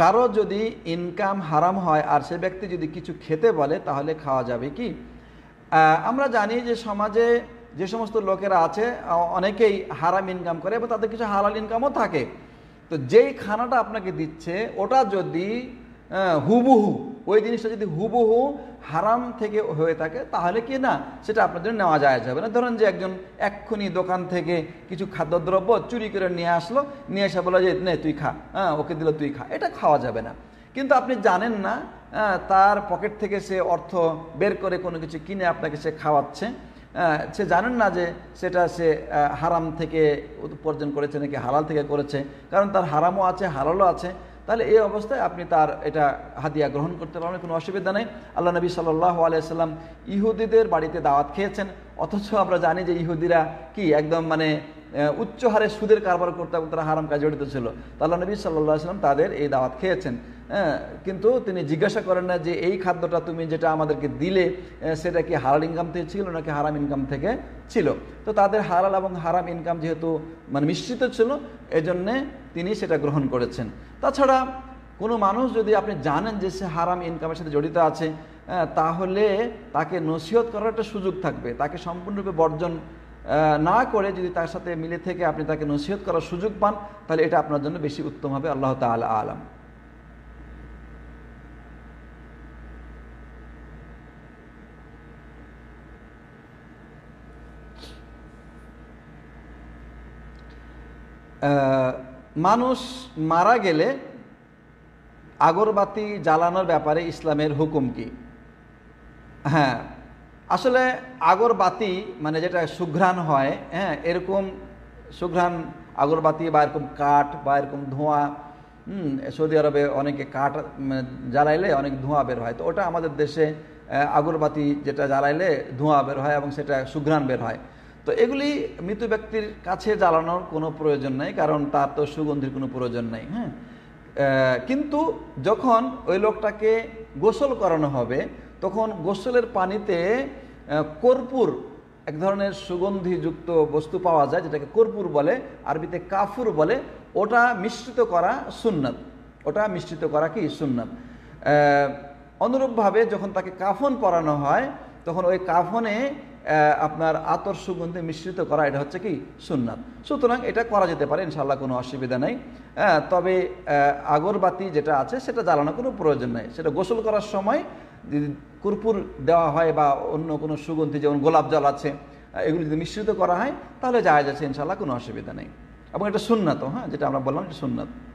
কারো যদি ইনকাম হারাম হয় আর সে ব্যক্তি যদি কিছু খেতে বলে তাহলে খাওয়া যাবে কি আমরা জানি যে সমাজে যে সমস্ত লোকেরা আছে অনেকেই হারাম ইনকাম করে এবং তাদের কিছু হালাল ইনকামও থাকে তো যেই খানাটা আপনাকে দিচ্ছে ওটা যদি হুবহু ওই জিনিসটা যদি হুবহু হারাম থেকে হয়ে থাকে তাহলে কি না সেটা আপনার জন্য নেওয়া যায় যাবে না ধরেন যে একজন এক্ষুনি দোকান থেকে কিছু খাদ্যদ্রব্য চুরি করে নিয়ে আসলো নিয়ে এসে বলো যে নে তুই খা হ্যাঁ ওকে দিল তুই খা এটা খাওয়া যাবে না কিন্তু আপনি জানেন না তার পকেট থেকে সে অর্থ বের করে কোনো কিছু কিনে আপনাকে সে খাওয়াচ্ছে সে জানেন না যে সেটা সে হারাম থেকে উপার্জন করেছে নাকি হালাল থেকে করেছে কারণ তার হারামও আছে হালালও আছে তাহলে এই অবস্থায় আপনি তার এটা হাদিয়া গ্রহণ করতে পারবেন কোনো অসুবিধা নেই আল্লাহ নবী সাল্লাহ আলাইসাল্লাম ইহুদিদের বাড়িতে দাওয়াত খেয়েছেন অথচ আমরা জানি যে ইহুদিরা কি একদম মানে উচ্চ হারে সুদের কারবার করতে তারা হারাম কাজে জড়িত ছিল আল্লাহ নবী সাল্লাহ আসলাম তাদের এই দাওয়াত খেয়েছেন হ্যাঁ কিন্তু তিনি জিজ্ঞাসা করেন না যে এই খাদ্যটা তুমি যেটা আমাদেরকে দিলে সেটা কি হারাল ইনকাম থেকে ছিল নাকি হারাম ইনকাম থেকে ছিল তো তাদের হারাল এবং হারাম ইনকাম যেহেতু মানে মিশ্রিত ছিল এজন্যে তিনি সেটা গ্রহণ করেছেন তাছাড়া কোনো মানুষ যদি আপনি জানেন যে সে হারাম ইনকামের সাথে জড়িত আছে তাহলে তাকে নসিহত করার একটা সুযোগ থাকবে তাকে সম্পূর্ণরূপে বর্জন না করে যদি তার সাথে মিলে থেকে আপনি তাকে নসিহত করার সুযোগ পান তাহলে এটা আপনার জন্য বেশি উত্তম হবে আল্লাহ তাল আলম মানুষ মারা গেলে আগরবাতি জ্বালানোর ব্যাপারে ইসলামের হুকুম কি হ্যাঁ আসলে আগরবাতি মানে যেটা সুঘ্রাণ হয় হ্যাঁ এরকম সুঘ্রাণ আগরবাতি বা এরকম কাঠ বা এরকম ধোঁয়া হুম সৌদি আরবে অনেকে কাঠ মানে জ্বালাইলে অনেক ধোঁয়া বের হয় তো ওটা আমাদের দেশে আগরবাতি যেটা জ্বালাইলে ধোঁয়া বের হয় এবং সেটা সুঘ্রাণ বের হয় তো এগুলি মৃত ব্যক্তির কাছে জ্বালানোর কোনো প্রয়োজন নেই কারণ তার তো সুগন্ধির কোনো প্রয়োজন নেই হ্যাঁ কিন্তু যখন ওই লোকটাকে গোসল করানো হবে তখন গোসলের পানিতে কর্পূর এক ধরনের সুগন্ধিযুক্ত বস্তু পাওয়া যায় যেটাকে কর্পূর বলে আরবিতে কাফুর বলে ওটা মিশ্রিত করা সুন্নাত ওটা মিশ্রিত করা কি সুন্নাত অনুরূপভাবে যখন তাকে কাফন পরানো হয় তখন ওই কাফনে আপনার আতর সুগন্ধে মিশ্রিত করা এটা হচ্ছে কি সুননাথ সুতরাং এটা করা যেতে পারে ইনশাল্লাহ কোনো অসুবিধা নেই তবে আগরবাতি যেটা আছে সেটা জ্বালানো কোনো প্রয়োজন নেই সেটা গোসল করার সময় কর্পূর দেওয়া হয় বা অন্য কোনো সুগন্ধি যেমন গোলাপ জল আছে এগুলো যদি মিশ্রিত করা হয় তাহলে যাওয়া যাচ্ছে ইনশাল্লাহ কোনো অসুবিধা নেই এবং এটা সুন্নাত হ্যাঁ যেটা আমরা বললাম এটা সুননাথ